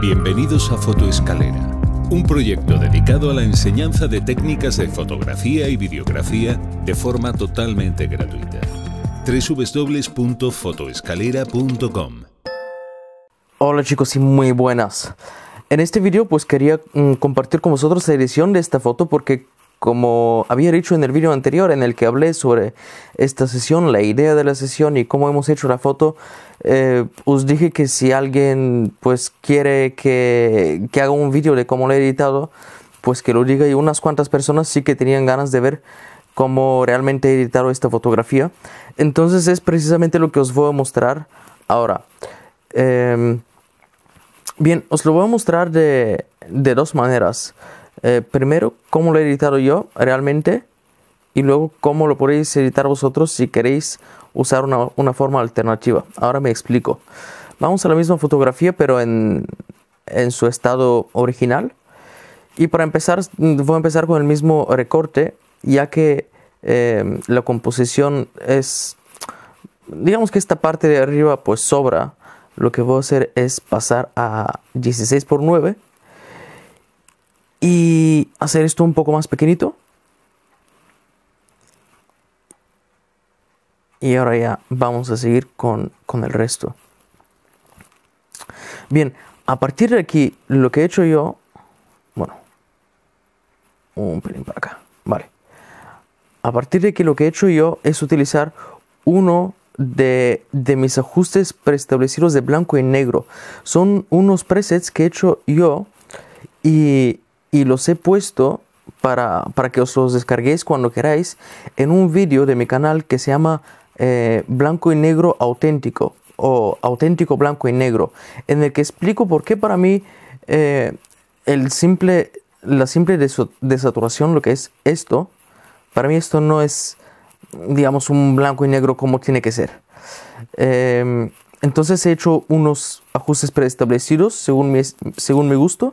Bienvenidos a Fotoescalera, un proyecto dedicado a la enseñanza de técnicas de fotografía y videografía de forma totalmente gratuita. www.fotoescalera.com Hola chicos y muy buenas. En este vídeo pues quería mm, compartir con vosotros la edición de esta foto porque como había dicho en el vídeo anterior en el que hablé sobre esta sesión, la idea de la sesión y cómo hemos hecho la foto, eh, os dije que si alguien pues quiere que, haga un vídeo de cómo lo he editado, pues que lo diga y unas cuantas personas sí que tenían ganas de ver cómo realmente he editado esta fotografía. Entonces es precisamente lo que os voy a mostrar ahora. Em, bien, os lo voy a mostrar de dos maneras. Eh, primero cómo lo he editado yo realmente y luego cómo lo podéis editar vosotros si queréis usar una, forma alternativa. Ahora me explico. Vamos a la misma fotografía pero en, en su estado original. Y para empezar, voy a empezar con el mismo recorte, ya que eh, la composición es, digamos que esta parte de arriba pues sobra. Lo que voy a hacer es pasar a 16 por 9 y hacer esto un poco más pequeñito. Y ahora ya vamos a seguir con, el resto. Bien, a partir de aquí, lo que he hecho yo, bueno, un pelín para acá, vale. A partir de aquí lo que he hecho yo es utilizar uno de, de, mis ajustes preestablecidos de blanco y negro. Son unos presets que he hecho yo y y los he puesto para, que os los descarguéis cuando queráis en un vídeo de mi canal que se llama eh, Blanco y Negro Auténtico o Auténtico Blanco y Negro, en el que explico por qué para mí eh, el simple, la simple desaturación, lo que es esto, para mí esto no es, digamos, un blanco y negro como tiene que ser. Em, entonces he hecho unos ajustes preestablecidos según según mi gusto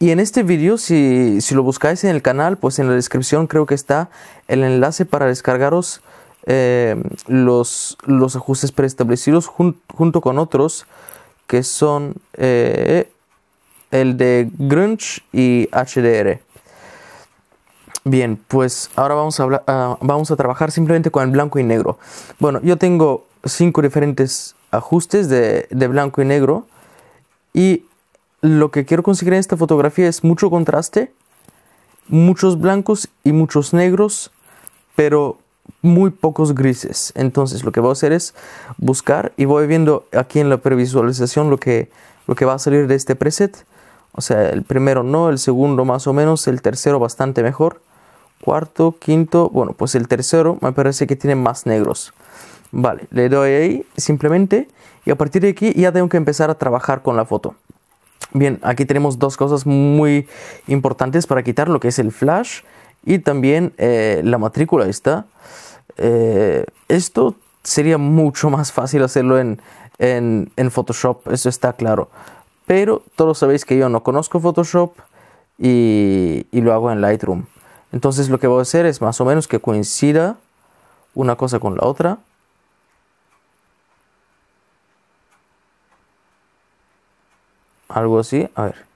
y en este vídeo, si, lo buscáis en el canal, pues en la descripción creo que está el enlace para descargaros eh, los, los, ajustes preestablecidos junto con otros que son eh, el de Grunge y HDR. Bien, pues ahora vamos a, ah, vamos a trabajar simplemente con el blanco y negro. Bueno, yo tengo cinco diferentes ajustes de, de blanco y negro y lo que quiero conseguir en esta fotografía es mucho contraste, muchos blancos y muchos negros, pero muy pocos grises. Entonces lo que voy a hacer es buscar y voy viendo aquí en la previsualización lo que, lo que va a salir de este preset. O sea, el primero no, el segundo más o menos, el tercero bastante mejor. Cuarto, quinto, bueno, pues el tercero me parece que tiene más negros. Vale, le doy ahí simplemente y a partir de aquí ya tengo que empezar a trabajar con la foto. Bien, aquí tenemos dos cosas muy importantes para quitar lo que es el flash y también eh, la matrícula está. Eh, esto sería mucho más fácil hacerlo en, Photoshop, eso está claro. Pero todos sabéis que yo no conozco Photoshop y, y lo hago en Lightroom. Entonces lo que voy a hacer es más o menos que coincida una cosa con la otra. algo así, a ver.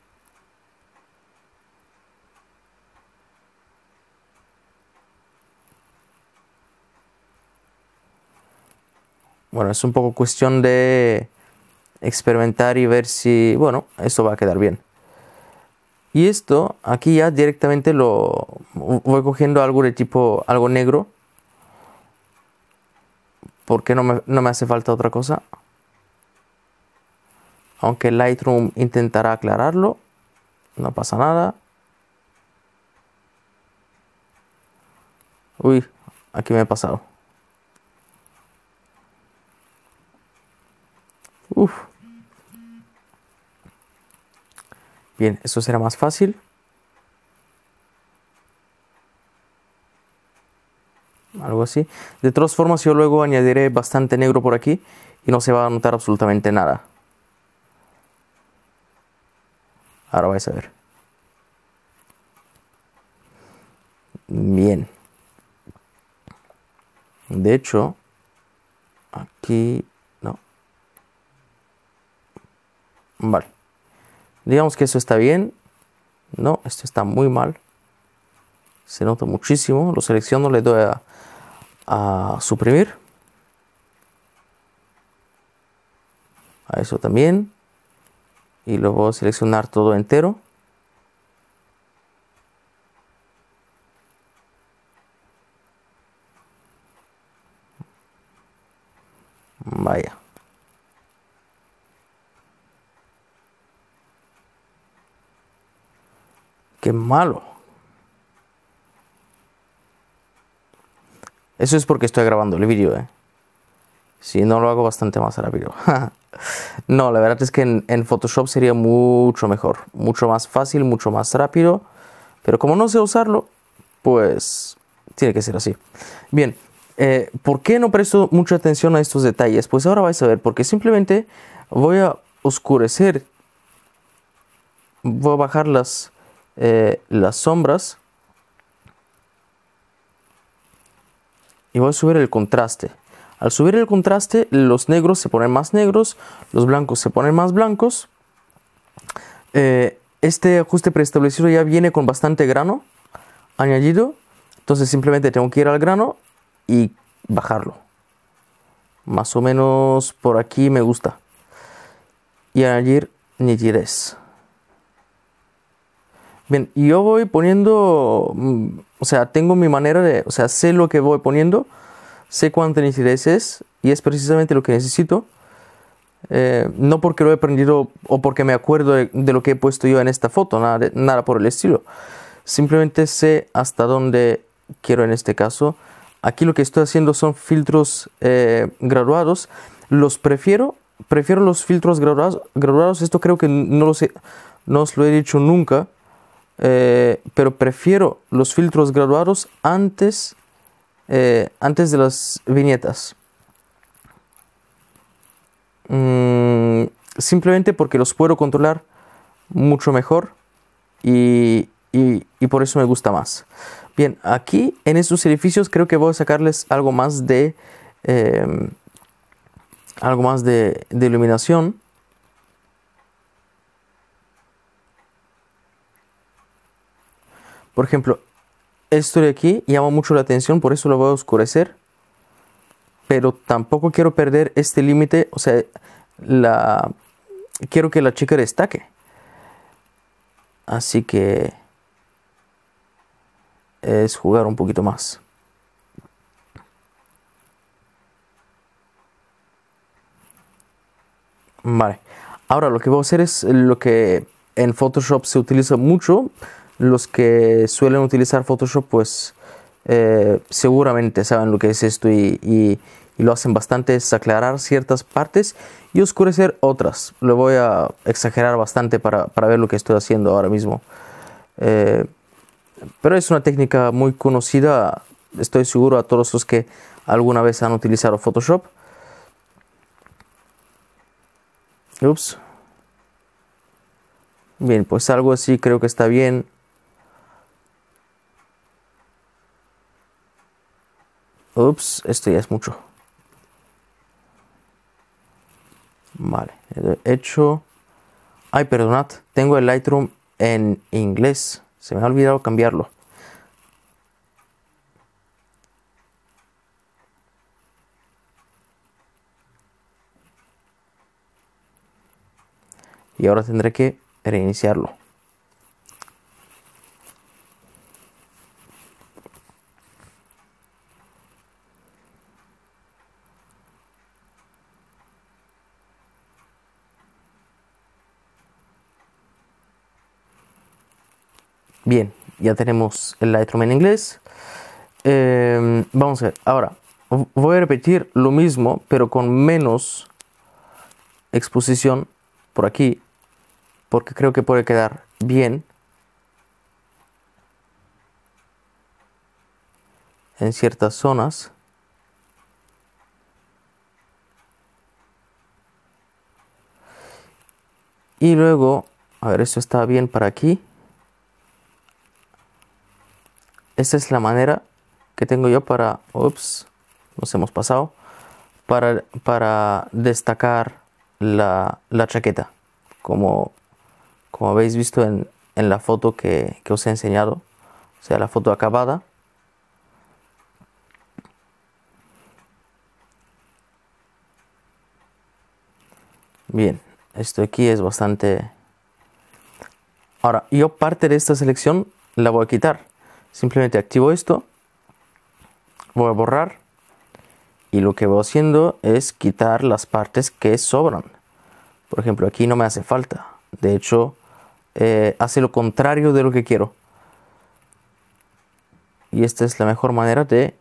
Bueno, es un poco cuestión de experimentar y ver si, bueno, esto va a quedar bien. Y esto aquí ya directamente lo voy cogiendo algo de tipo, algo negro. Porque no me, no me hace falta otra cosa aunque Lightroom intentará aclararlo, no pasa nada. Uy, aquí me he pasado. Uf. Bien, eso será más fácil. Algo así. De todas formas, yo luego añadiré bastante negro por aquí y no se va a notar absolutamente nada. Ahora vais a ver. Bien. De hecho, aquí no. Vale. Digamos que eso está bien. No, esto está muy mal. Se nota muchísimo. Lo selecciono, le doy a, a suprimir. A eso también y lo voy a seleccionar todo entero vaya qué malo eso es porque estoy grabando el video ¿eh? si no lo hago bastante más rápido No, la verdad es que en, Photoshop sería mucho mejor, mucho más fácil, mucho más rápido, pero como no sé usarlo, pues tiene que ser así. Bien, eh, ¿por qué no presto mucha atención a estos detalles? Pues ahora vais a ver, porque simplemente voy a oscurecer, voy a bajar las, eh, las sombras y voy a subir el contraste. Al subir el contraste, los negros se ponen más negros, los blancos se ponen más blancos. Eh, este ajuste preestablecido ya viene con bastante grano añadido. Entonces simplemente tengo que ir al grano y bajarlo. Más o menos por aquí me gusta. Y añadir nitidez. Bien, yo voy poniendo, mm, o sea, tengo mi manera de, o sea, sé lo que voy poniendo sé cuánto es y es precisamente lo que necesito. Eh, no porque lo he aprendido o porque me acuerdo de, lo que he puesto yo en esta foto, nada, nada por el estilo. Simplemente sé hasta dónde quiero en este caso. Aquí lo que estoy haciendo son filtros eh, graduados. Los prefiero, prefiero los filtros graduados, graduados. Esto creo que no, lo sé no os lo he dicho nunca. Eh, pero prefiero los filtros graduados antes eh, antes de las viñetas. Mm, simplemente porque los puedo controlar mucho mejor y, por eso me gusta más. Bien, aquí en estos edificios creo que voy a sacarles algo más de... Em, algo más de, de iluminación. Por ejemplo, esto de aquí llama mucho la atención, por eso lo voy a oscurecer. Pero tampoco quiero perder este límite, o sea, la quiero que la chica destaque. Así que es jugar un poquito más. Vale. Ahora lo que voy a hacer es lo que en Photoshop se utiliza mucho, los que suelen utilizar Photoshop pues eh, seguramente saben lo que es esto y, lo hacen bastante es aclarar ciertas partes y oscurecer otras. Lo voy a exagerar bastante para, ver lo que estoy haciendo ahora mismo. Eh, pero es una técnica muy conocida, estoy seguro a todos los que alguna vez han utilizado Photoshop. Ups. Bien, pues algo así creo que está bien. Ups, esto ya es mucho. Vale, he hecho... Ay, perdonad, tengo el Lightroom en inglés. Se me ha olvidado cambiarlo. Y ahora tendré que reiniciarlo. Bien, ya tenemos el Lightroom en inglés. Em, vamos a ver, ahora voy a repetir lo mismo, pero con menos exposición por aquí, porque creo que puede quedar bien. en ciertas zonas. Y luego, a ver, esto está bien para aquí esta es la manera que tengo yo para, ups, nos hemos pasado, para, para destacar la, chaqueta, como, como habéis visto en, la foto que, que, os he enseñado, o sea, la foto acabada. Bien, esto aquí es bastante... Ahora, yo parte de esta selección la voy a quitar Simplemente activo esto, voy a borrar y lo que voy haciendo es quitar las partes que sobran. Por ejemplo, aquí no me hace falta. De hecho, eh, hace lo contrario de lo que quiero. Y esta es la mejor manera de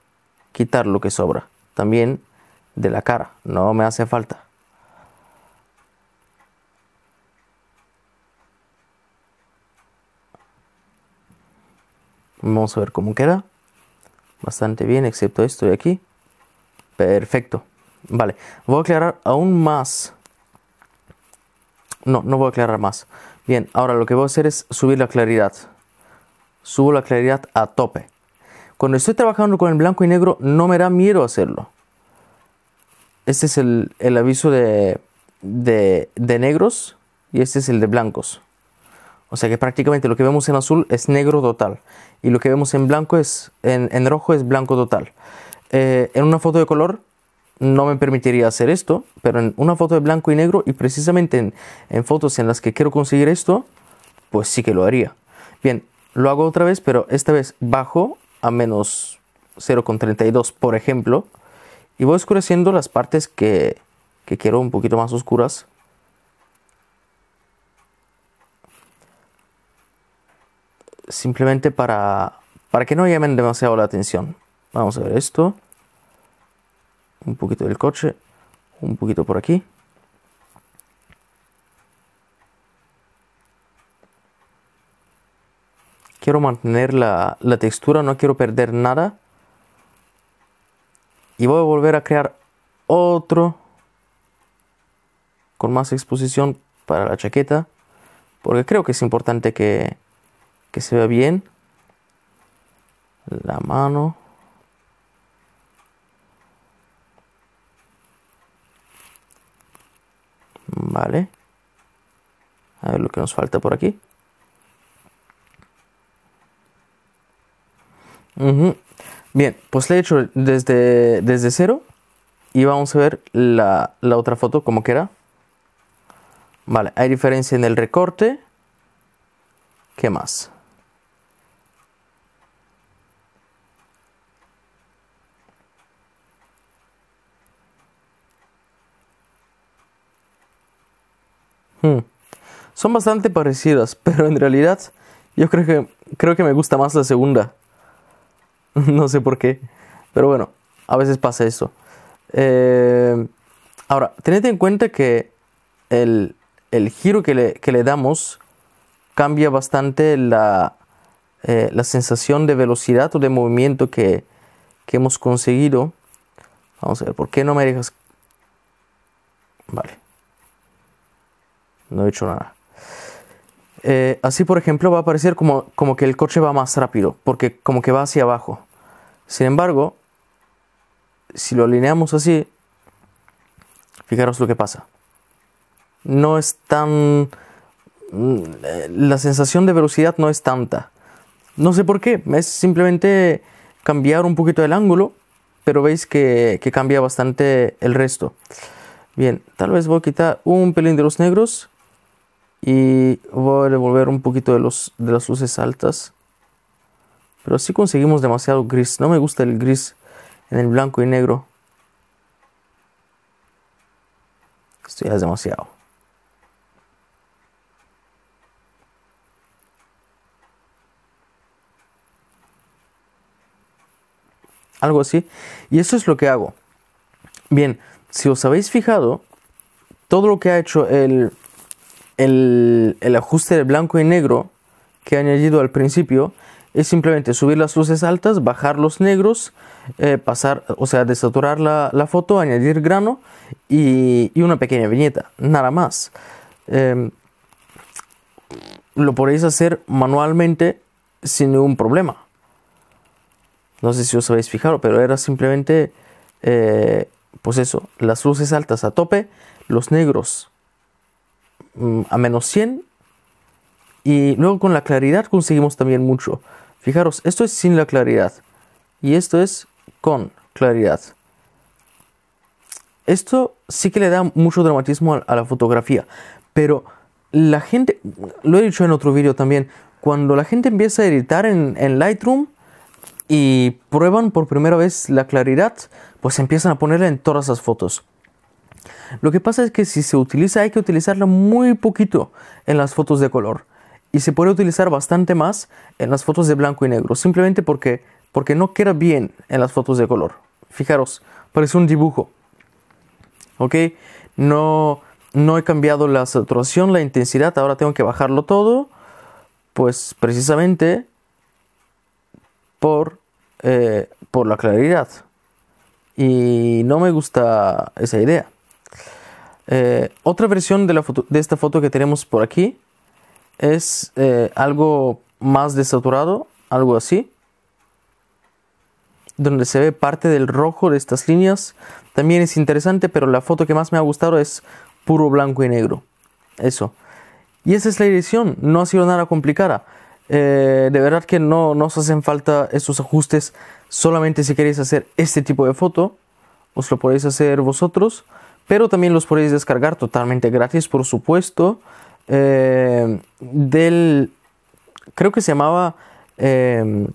quitar lo que sobra. También de la cara, no me hace falta. Vamos a ver cómo queda. Bastante bien, excepto esto de aquí. Perfecto. Vale, voy a aclarar aún más. No, no voy a aclarar más. Bien, ahora lo que voy a hacer es subir la claridad. Subo la claridad a tope. Cuando estoy trabajando con el blanco y negro no me da miedo hacerlo. Este es el, aviso de, de negros y este es el de blancos. O sea que prácticamente lo que vemos en azul es negro total y lo que vemos en blanco es en, rojo es blanco total. Eh, en una foto de color no me permitiría hacer esto, pero en una foto de blanco y negro y precisamente en, fotos en las que quiero conseguir esto, pues sí que lo haría. Bien, lo hago otra vez, pero esta vez bajo a menos 0,32 por ejemplo y voy oscureciendo las partes que quiero un poquito más oscuras simplemente para, para que no llamen demasiado la atención. Vamos a ver esto. Un poquito del coche. Un poquito por aquí. Quiero mantener la, la textura, no quiero perder nada. Y voy a volver a crear otro con más exposición para la chaqueta. Porque creo que es importante que, que se vea bien la mano. Vale. A ver lo que nos falta por aquí. Bien, pues le he hecho desde, desde cero. Y vamos a ver la, la otra foto, como que era. Vale, hay diferencia en el recorte. ¿Qué más? Hmm. Son bastante parecidas, pero en realidad yo creo que, creo que me gusta más la segunda. no sé por qué, pero bueno, a veces pasa eso. Eh, ahora, tened en cuenta que el, giro que le, damos cambia bastante eh, la, sensación de velocidad o de movimiento que, que hemos conseguido. Vamos a ver, ¿por qué no me dejas? Vale no he dicho nada. Eh, así, por ejemplo, va a parecer como, como que el coche va más rápido, porque como que va hacia abajo. Sin embargo, si lo alineamos así, fijaros lo que pasa. No es tan... Mm, la sensación de velocidad no es tanta. No sé por qué, es simplemente cambiar un poquito el ángulo, pero veis que cambia bastante el resto. Bien, tal vez voy a quitar un pelín de los negros y voy a devolver un poquito de, los, de las luces altas. Pero sí conseguimos demasiado gris. No me gusta el gris en el blanco y negro. Esto ya es demasiado. Algo así. Y eso es lo que hago. Bien, si os habéis fijado, todo lo que ha hecho el, el, ajuste de blanco y negro que he añadido al principio es simplemente subir las luces altas, bajar los negros, eh, pasar, o sea, desaturar la, la foto, añadir grano y, una pequeña viñeta, nada más. Em, lo podéis hacer manualmente sin ningún problema. No sé si os habéis fijado, pero era simplemente, eh, pues eso, las luces altas a tope, los negros Mm, a menos 100 y luego con la claridad conseguimos también mucho. Fijaros, esto es sin la claridad y esto es con claridad. Esto sí que le da mucho dramatismo a, la fotografía, pero la gente, lo he dicho en otro vídeo también, cuando la gente empieza a editar en, Lightroom y prueban por primera vez la claridad, pues empiezan a ponerla en todas las fotos. Lo que pasa es que si se utiliza hay que utilizarla muy poquito en las fotos de color y se puede utilizar bastante más en las fotos de blanco y negro, simplemente porque, porque no queda bien en las fotos de color. Fijaros, parece un dibujo. ¿Ok? No, no he cambiado la saturación, la intensidad, ahora tengo que bajarlo todo, pues precisamente por eh, la claridad. Y no me gusta esa idea. Eh, otra versión de, esta foto que tenemos por aquí es eh, algo más desaturado, algo así, donde se ve parte del rojo de estas líneas. También es interesante, pero la foto que más me ha gustado es puro blanco y negro. Eso. Y esa es la edición, no ha sido nada complicada. Eh, de verdad que no, nos hacen falta esos ajustes, solamente si queréis hacer este tipo de foto, os lo podéis hacer vosotros pero también los podéis descargar totalmente gratis, por supuesto, eh, del, creo que se llamaba, em,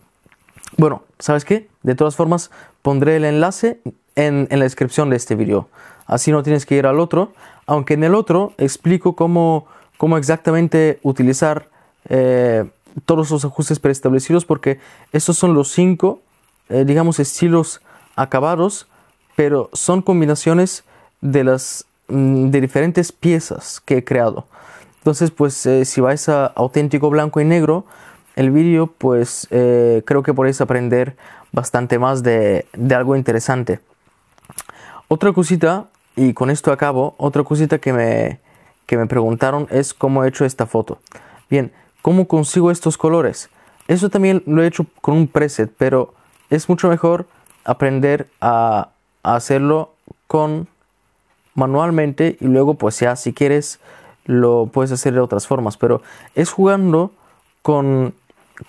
bueno, ¿sabes qué? De todas formas, pondré el enlace en, la descripción de este vídeo, así no tienes que ir al otro, aunque en el otro explico cómo, cómo exactamente utilizar eh, todos los ajustes preestablecidos porque estos son los cinco eh, digamos estilos acabados pero son combinaciones de las mm, de diferentes piezas que he creado. Entonces, pues eh, si vais a auténtico blanco y negro, el vídeo, pues eh, creo que podéis aprender bastante más de, algo interesante. Otra cosita, y con esto acabo, otra cosita que me, que me preguntaron es cómo he hecho esta foto. Bien, ¿cómo consigo estos colores? Eso también lo he hecho con un preset, pero es mucho mejor aprender a hacerlo con manualmente y luego pues ya si quieres lo puedes hacer de otras formas, pero es jugando con,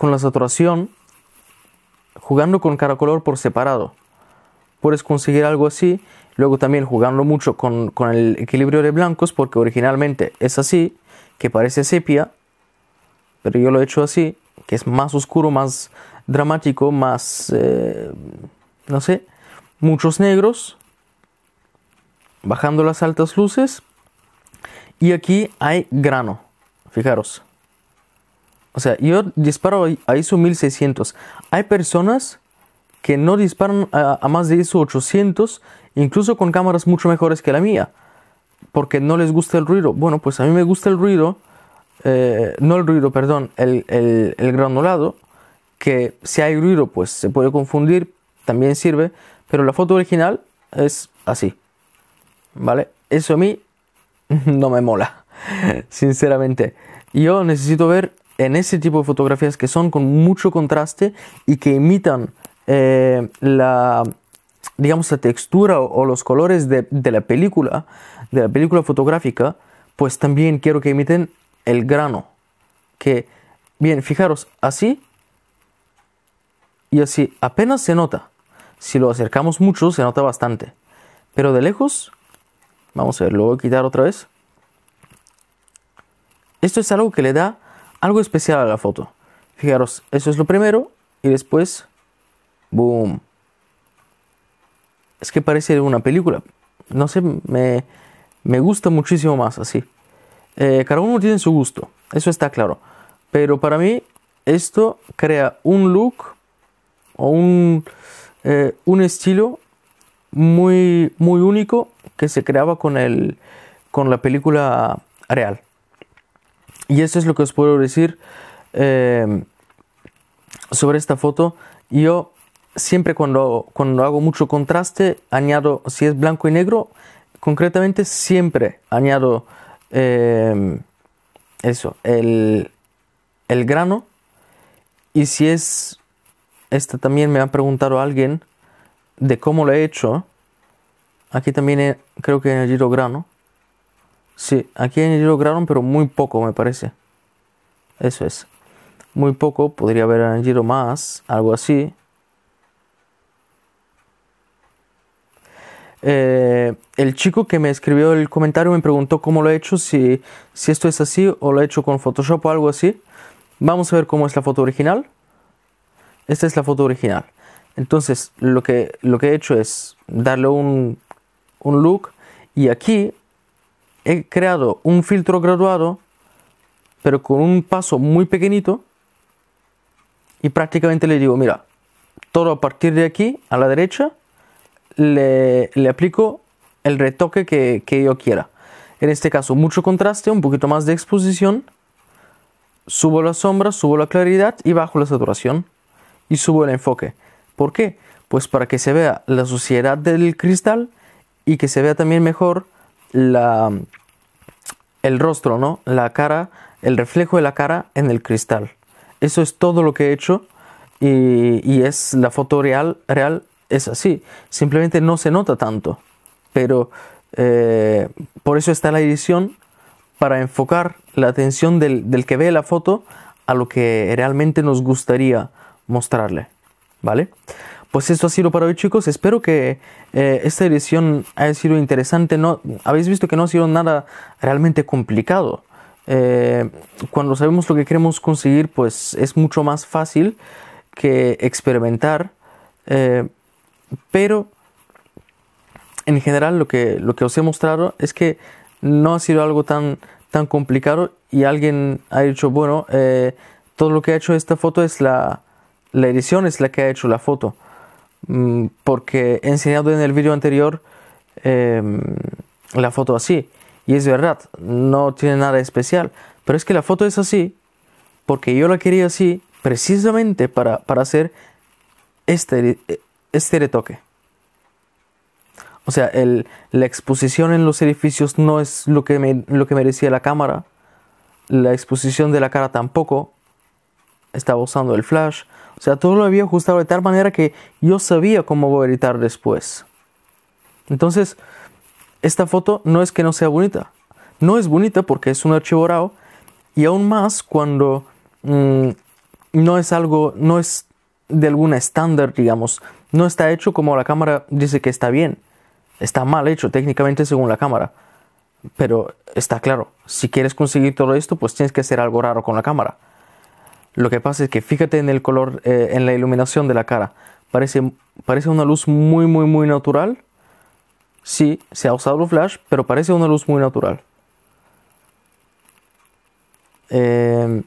la saturación, jugando con cada color por separado. Puedes conseguir algo así, luego también jugando mucho con, el equilibrio de blancos, porque originalmente es así, que parece sepia, pero yo lo he hecho así, que es más oscuro, más dramático, más, eh, no sé, muchos negros, bajando las altas luces y aquí hay grano, fijaros. O sea, yo disparo a ISO 1600. Hay personas que no disparan a, más de ISO 800, incluso con cámaras mucho mejores que la mía, porque no les gusta el ruido. Bueno, pues a mí me gusta el ruido, eh, no el ruido, perdón, el, el granulado, que si hay ruido, pues se puede confundir, también sirve, pero la foto original es así. Eso a mí no me mola, sinceramente. Yo necesito ver en ese tipo de fotografías que son con mucho contraste y que imitan eh, la, digamos, la textura o, los colores de, de, la película, de la película fotográfica, pues también quiero que imiten el grano. Que, bien, fijaros, así y así, apenas se nota. Si lo acercamos mucho, se nota bastante. Pero de lejos, Vamos a ver, lo voy a quitar otra vez. Esto es algo que le da algo especial a la foto. Fijaros, eso es lo primero y después, boom. Es que parece una película. No sé, me, gusta muchísimo más así. Eh, cada uno tiene su gusto, eso está claro. Pero para mí esto crea un look o un, eh, un estilo muy, muy único que se creaba con, el, con la película real. Y eso es lo que os puedo decir eh, sobre esta foto. Yo siempre cuando, cuando hago mucho contraste, añado, si es blanco y negro, concretamente siempre añado eh, eso, el, el grano. Y si es, esta también me ha preguntado alguien, de cómo lo he hecho, aquí también eh, creo que he añadido grano. Sí, aquí he añadido grano, pero muy poco me parece. Eso es. Muy poco, podría haber añadido más, algo así. Eh, el chico que me escribió el comentario me preguntó cómo lo he hecho, si, si esto es así o lo he hecho con Photoshop o algo así. Vamos a ver cómo es la foto original. Esta es la foto original. Entonces lo que, he hecho es darle un, look y aquí he creado un filtro graduado pero con un paso muy pequeñito y prácticamente le digo, mira, todo a partir de aquí, a la derecha, le, le aplico el retoque que, que, yo quiera. En este caso, mucho contraste, un poquito más de exposición, subo la sombra, subo la claridad y bajo la saturación y subo el enfoque. ¿Por qué? Pues para que se vea la suciedad del cristal y que se vea también mejor el rostro, ¿no? La cara, el reflejo de la cara en el cristal. Eso es todo lo que he hecho y, es la foto real, real es así. Simplemente no se nota tanto, pero eh, por eso está la edición para enfocar la atención del que ve la foto a lo que realmente nos gustaría mostrarle. ¿vale? Pues esto ha sido para hoy chicos, espero que eh, esta edición haya sido interesante, no, habéis visto que no ha sido nada realmente complicado. Eh, cuando sabemos lo que queremos conseguir, pues es mucho más fácil que experimentar, eh, pero en general lo que, lo que os he mostrado es que no ha sido algo tan, tan complicado y alguien ha dicho, bueno, todo lo que ha hecho esta foto es la, la edición es la que ha hecho la foto. Mm, porque he enseñado en el vídeo anterior em, la foto así. Y es verdad, no tiene nada especial. Pero es que la foto es así porque yo la quería así precisamente para, hacer este, eh, este retoque. O sea, la exposición en los edificios no es lo que, lo que merecía la cámara. La exposición de la cara tampoco. Estaba usando el flash. O sea, todo lo había ajustado de tal manera que yo sabía cómo voy a editar después. Entonces, esta foto no es que no sea bonita. No es bonita porque es un archivo RAW. Y aún más cuando mm, no es algo, no es de alguna estándar, digamos. No está hecho como la cámara dice que está bien. Está mal hecho técnicamente según la cámara. Pero está claro, si quieres conseguir todo esto, pues tienes que hacer algo raro con la cámara. Lo que pasa es que fíjate en el color, eh, en la iluminación de la cara. Parece, parece una luz muy, muy, muy natural. Sí, se ha usado flash, pero parece una luz muy natural. Em,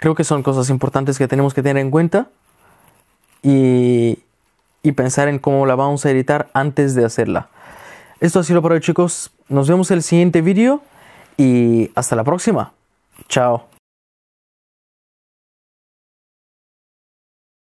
creo que son cosas importantes que tenemos que tener en cuenta y, pensar en cómo la vamos a editar antes de hacerla. Esto ha sido por hoy chicos, nos vemos en el siguiente vídeo y hasta la próxima. Chao.